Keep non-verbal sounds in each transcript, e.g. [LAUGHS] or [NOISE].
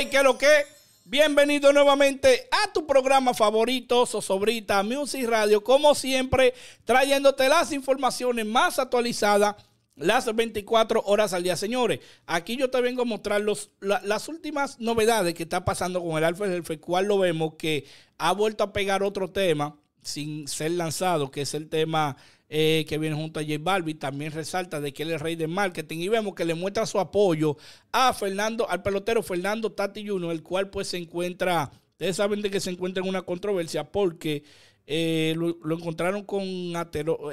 Hey, ¿qué lo que? Bienvenido nuevamente a tu programa favorito, Sosobrita Music Radio. Como siempre, trayéndote las informaciones más actualizadas las 24 horas al día. Señores, aquí yo te vengo a mostrar las últimas novedades que está pasando con el Alfa el cual lo vemos que ha vuelto a pegar otro tema sin ser lanzado, que es el tema eh, que viene junto a J Balvin, también resalta de que él es el rey de marketing y vemos que le muestra su apoyo a Fernando, al pelotero Fernando Tati el cual pues se encuentra, ustedes saben de que se encuentra en una controversia porque eh, lo, encontraron con un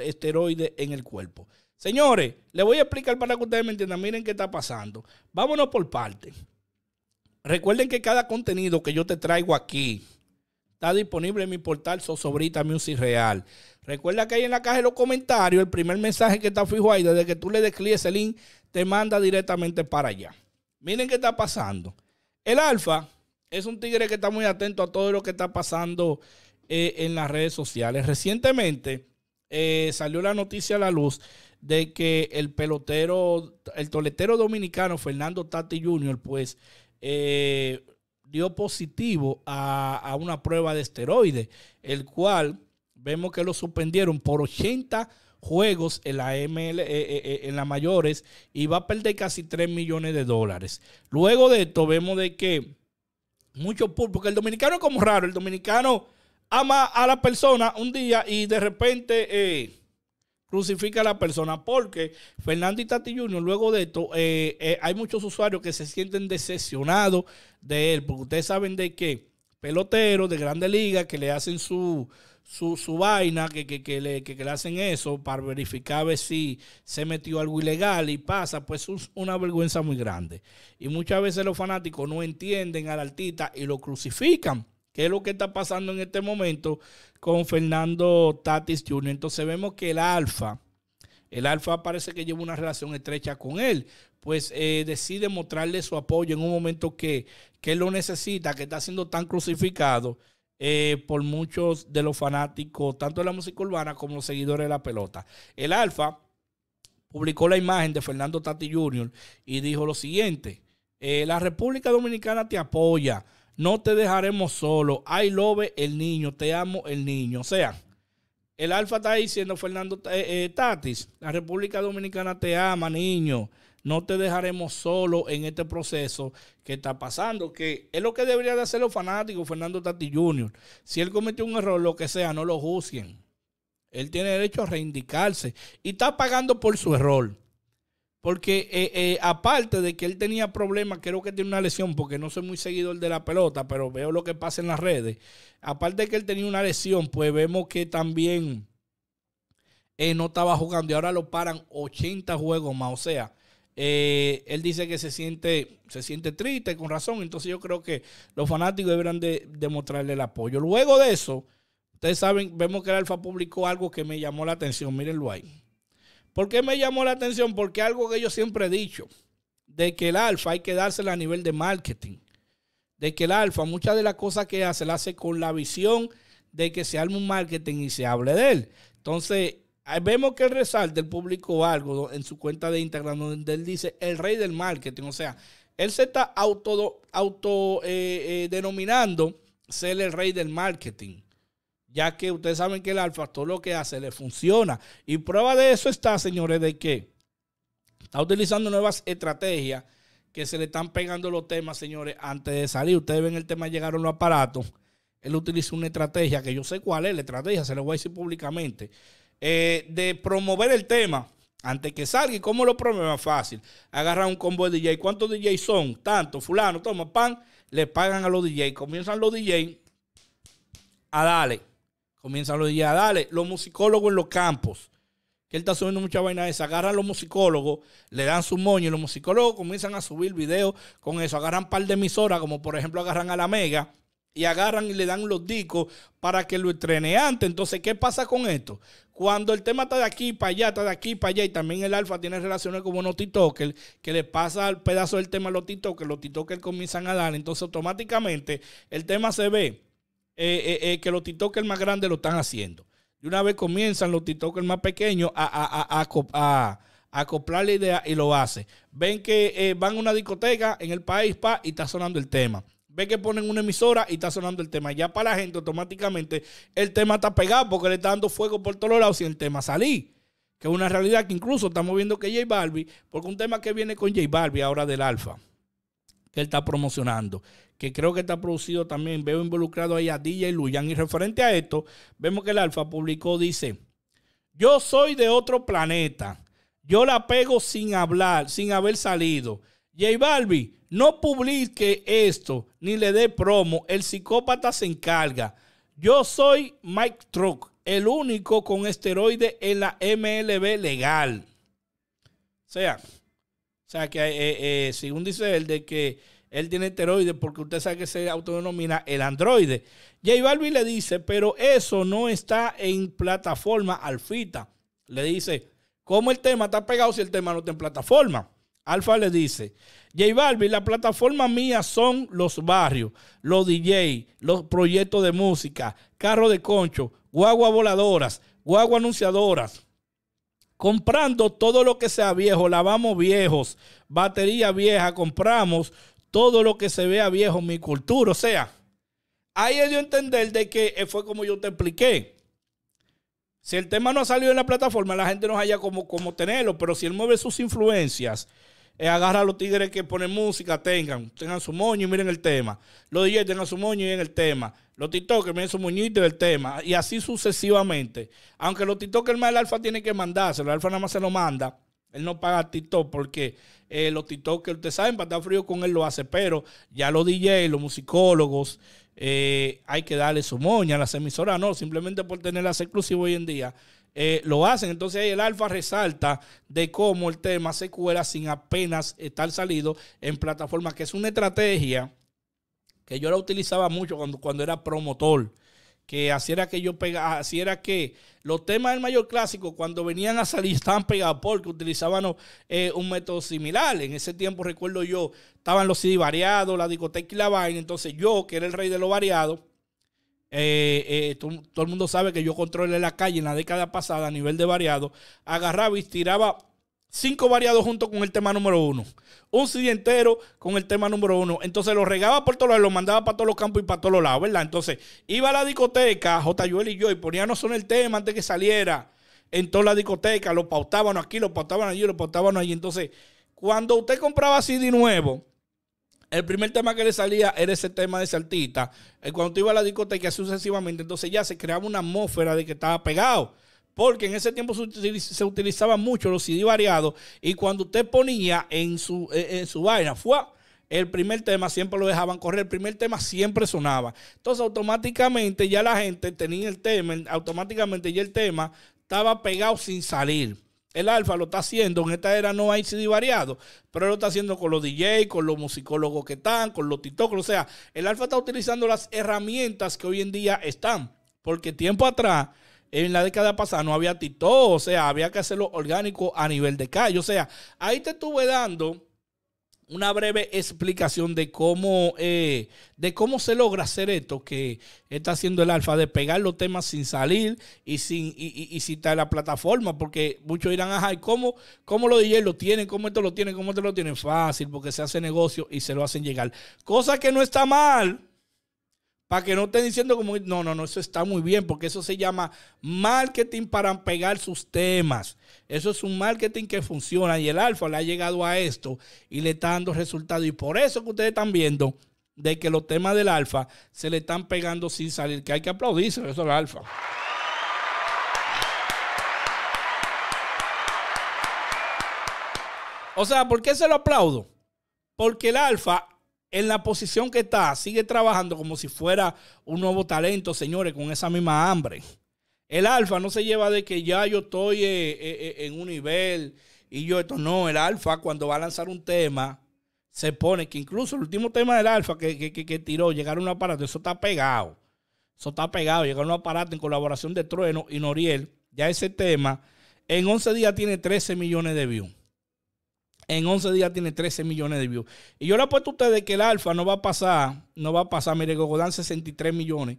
esteroides en el cuerpo. Señores, le voy a explicar para que ustedes me entiendan, miren qué está pasando. Vámonos por partes. Recuerden que cada contenido que yo te traigo aquí, Está disponible en mi portal Sosobrita Music Real. Recuerda que hay en la caja de los comentarios, el primer mensaje que está fijo ahí, desde que tú le desclíes el link, te manda directamente para allá. Miren qué está pasando. El Alfa es un tigre que está muy atento a todo lo que está pasando eh, en las redes sociales. Recientemente eh, salió la noticia a la luz de que el pelotero, el toletero dominicano Fernando Tati Jr., pues eh, dio positivo a, una prueba de esteroide, el cual vemos que lo suspendieron por 80 juegos en la ML, eh, eh, eh, en las mayores y va a perder casi 3 millones de dólares. Luego de esto vemos de que muchos porque el dominicano es como raro, el dominicano ama a la persona un día y de repente crucifica a la persona porque Fernando y Tati Junior, luego de esto eh, eh, hay muchos usuarios que se sienten decepcionados de él porque ustedes saben de que peloteros de grandes ligas que le hacen su su, su vaina, que, que, le, que, le, hacen eso para verificar a ver si se metió algo ilegal y pasa, pues es una vergüenza muy grande. Y muchas veces los fanáticos no entienden al artista y lo crucifican. ¿Qué es lo que está pasando en este momento con Fernando Tatis Jr. Entonces vemos que el Alfa, el Alfa parece que lleva una relación estrecha con él, pues eh, decide mostrarle su apoyo en un momento que, él lo necesita, que está siendo tan crucificado eh, por muchos de los fanáticos, tanto de la música urbana como los seguidores de la pelota. El Alfa publicó la imagen de Fernando Tati Jr. y dijo lo siguiente, eh, la República Dominicana te apoya no te dejaremos solo. I love el niño. Te amo el niño. O sea, el Alfa está diciendo, Fernando eh, eh, Tatis, la República Dominicana te ama, niño. No te dejaremos solo en este proceso que está pasando, que es lo que debería de hacer los fanáticos, Fernando Tatis Jr. Si él cometió un error, lo que sea, no lo juzguen. Él tiene derecho a reivindicarse y está pagando por su error. Porque eh, eh, aparte de que él tenía problemas, creo que tiene una lesión, porque no soy muy seguidor de la pelota, pero veo lo que pasa en las redes. Aparte de que él tenía una lesión, pues vemos que también eh, no estaba jugando y ahora lo paran 80 juegos más. O sea, él dice que se siente, se siente triste, con razón. Entonces yo creo que los fanáticos deberán demostrarle el apoyo. Luego de eso, ustedes saben, vemos que el Alfa publicó algo que me llamó la atención. Mírenlo ahí. ¿Por qué me llamó la atención? Porque algo que yo siempre he dicho, de que el alfa hay que dársela a nivel de marketing, de que el alfa muchas de las cosas que hace, la hace con la visión de que se arme un marketing y se hable de él. Entonces, vemos que el resalta, el público algo en su cuenta de Instagram donde él dice el rey del marketing. O sea, él se está auto, auto eh, eh, denominando ser el rey del marketing ya que ustedes saben que el alfa todo lo que hace le funciona. Y prueba de eso está, señores, de que está utilizando nuevas estrategias que se le están pegando los temas, señores, antes de salir. Ustedes ven el tema, llegaron los aparatos. Él utiliza una estrategia que yo sé cuál es la estrategia, se lo voy a decir públicamente, eh, de promover el tema antes que salga. ¿Y cómo lo promueve? Más fácil. agarrar un combo de DJ. ¿Cuántos DJ son? Tanto, fulano, toma, pan, le pagan a los DJ. Comienzan los DJ a darle comienzan los días, dale, los musicólogos en los campos, que él está subiendo mucha vaina de eso. agarran los musicólogos, le dan su moño y los musicólogos comienzan a subir videos con eso, agarran par de emisoras, como por ejemplo agarran a la Mega, y agarran y le dan los discos para que lo estrene antes. Entonces, ¿qué pasa con esto? Cuando el tema está de aquí para allá, está de aquí para allá, y también el alfa tiene relaciones con unos TikTokers, que le pasa al pedazo del tema a los TikTokers, los TikTokers comienzan a dar, entonces automáticamente el tema se ve eh, eh, eh, que los TikTokers más grandes lo están haciendo. Y una vez comienzan los TikTokers más pequeños a, a, a, a acoplar la idea y lo hacen Ven que van a una discoteca en el país pa, y está sonando el tema. Ven que ponen una emisora y está sonando el tema. Ya para la gente automáticamente el tema está pegado porque le está dando fuego por todos lados y el tema salí. Que es una realidad que incluso estamos viendo que J Barbie, porque un tema que viene con J Barbie ahora del Alfa, que él está promocionando, que creo que está producido también, veo involucrado ahí a DJ Luyan. Y referente a esto, vemos que el Alfa publicó, dice, yo soy de otro planeta, yo la pego sin hablar, sin haber salido. J Balbi, no publique esto, ni le dé promo, el psicópata se encarga. Yo soy Mike Truck, el único con esteroide en la MLB legal. O sea, o sea que eh, eh, eh, según dice él, de que él tiene esteroides porque usted sabe que se autodenomina el androide. J Balvin le dice, pero eso no está en plataforma Alfita. Le dice, ¿cómo el tema está pegado si el tema no está en plataforma? Alfa le dice, J Balvin, la plataforma mía son los barrios, los DJ, los proyectos de música, carro de concho, guagua voladoras, guagua anunciadoras, comprando todo lo que sea viejo, lavamos viejos, batería vieja, compramos todo lo que se vea viejo, mi cultura. O sea, ahí es de entender de que eh, fue como yo te expliqué. Si el tema no ha salido en la plataforma, la gente no haya como, como tenerlo, pero si él mueve sus influencias, eh, agarra a los tigres que ponen música, tengan, tengan su moño y miren el tema. Los DJs tengan su moño y miren el tema. Los TikTokers miren su moñito y el tema. Y así sucesivamente. Aunque los TikTokers más el alfa tiene que mandarse, el alfa nada más se lo manda. Él no paga TikTok porque eh, los TikTok que saben, para estar frío con él lo hace, pero ya los DJs, los musicólogos, eh, hay que darle su moña a las emisoras, no, simplemente por tenerlas exclusivas hoy en día. Eh, lo hacen. Entonces ahí el alfa resalta de cómo el tema se cuela sin apenas estar salido en plataformas, que es una estrategia que yo la utilizaba mucho cuando, cuando era promotor que así era que yo pegara, así era que los temas del mayor clásico cuando venían a salir [LAUGHS] estaban pegados porque utilizaban eh, un método similar. En ese tiempo recuerdo yo, estaban los CD variados, la discoteca y la vaina, entonces yo, que era el rey de lo variado, eh, eh, todo, todo el mundo sabe que yo controlé la calle en la década pasada a nivel de variado, agarraba y tiraba cinco variados junto con el tema número uno. Un CD entero con el tema número uno. Entonces lo regaba por todos lados, lo mandaba para todos los campos y para todos los lados, ¿verdad? Entonces iba a la discoteca, J. Joel y yo, y no solo el tema antes que saliera en toda la discoteca. Lo pautaban aquí, lo pautaban allí, lo pautábamos allí. Entonces, cuando usted compraba CD nuevo, el primer tema que le salía era ese tema de Saltita, eh, Cuando usted iba a la discoteca, sucesivamente, entonces ya se creaba una atmósfera de que estaba pegado porque en ese tiempo se, utilizaban mucho los CD variados y cuando usted ponía en su, e, en su vaina, fue el primer tema siempre lo dejaban correr, el primer tema siempre sonaba. Entonces automáticamente ya la gente tenía el tema, automáticamente ya el tema estaba pegado sin salir. El alfa lo está haciendo, en esta era no hay CD variado, pero lo está haciendo con los DJ, con los musicólogos que están, con los tiktokers. O sea, el alfa está utilizando las herramientas que hoy en día están, porque tiempo atrás en la década pasada no había tito, o sea, había que hacerlo orgánico a nivel de calle. O sea, ahí te estuve dando una breve explicación de cómo, eh, de cómo se logra hacer esto que está haciendo el alfa, de pegar los temas sin salir y sin y, citar la plataforma, porque muchos dirán, ajá, cómo, cómo los DJ lo tienen? ¿Cómo esto lo tienen? ¿Cómo esto lo tienen? Fácil, porque se hace negocio y se lo hacen llegar. Cosa que no está mal, para que no estén diciendo como, no, no, no, eso está muy bien, porque eso se llama marketing para pegar sus temas. Eso es un marketing que funciona y el alfa le ha llegado a esto y le está dando resultados. Y por eso que ustedes están viendo de que los temas del alfa se le están pegando sin salir, que hay que aplaudirse, eso es el alfa. O sea, ¿por qué se lo aplaudo? Porque el alfa en la posición que está, sigue trabajando como si fuera un nuevo talento, señores, con esa misma hambre. El alfa no se lleva de que ya yo estoy eh, eh, eh, en un nivel y yo esto no. El alfa cuando va a lanzar un tema, se pone que incluso el último tema del alfa que, que, que, tiró, llegaron a un aparato, eso está pegado. Eso está pegado, llegaron a un aparato en colaboración de Trueno y Noriel. Ya ese tema, en 11 días tiene 13 millones de views. En 11 días tiene 13 millones de views. Y yo le apuesto a ustedes que el Alfa no va a pasar, no va a pasar. Mire, Gogodán 63 millones.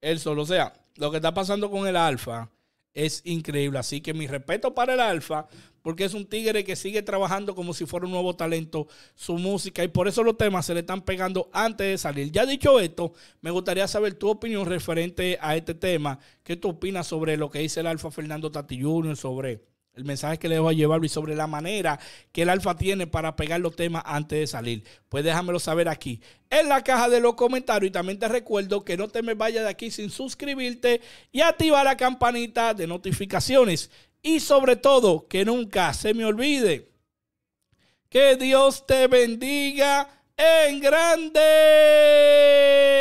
Él solo. O sea, lo que está pasando con el Alfa es increíble. Así que mi respeto para el Alfa, porque es un tigre que sigue trabajando como si fuera un nuevo talento, su música, y por eso los temas se le están pegando antes de salir. Ya dicho esto, me gustaría saber tu opinión referente a este tema. ¿Qué tú opinas sobre lo que dice el Alfa Fernando Tati Jr., sobre el mensaje que le voy a llevar y sobre la manera que el Alfa tiene para pegar los temas antes de salir. Pues déjamelo saber aquí en la caja de los comentarios. Y también te recuerdo que no te me vayas de aquí sin suscribirte y activar la campanita de notificaciones. Y sobre todo, que nunca se me olvide que Dios te bendiga en grande.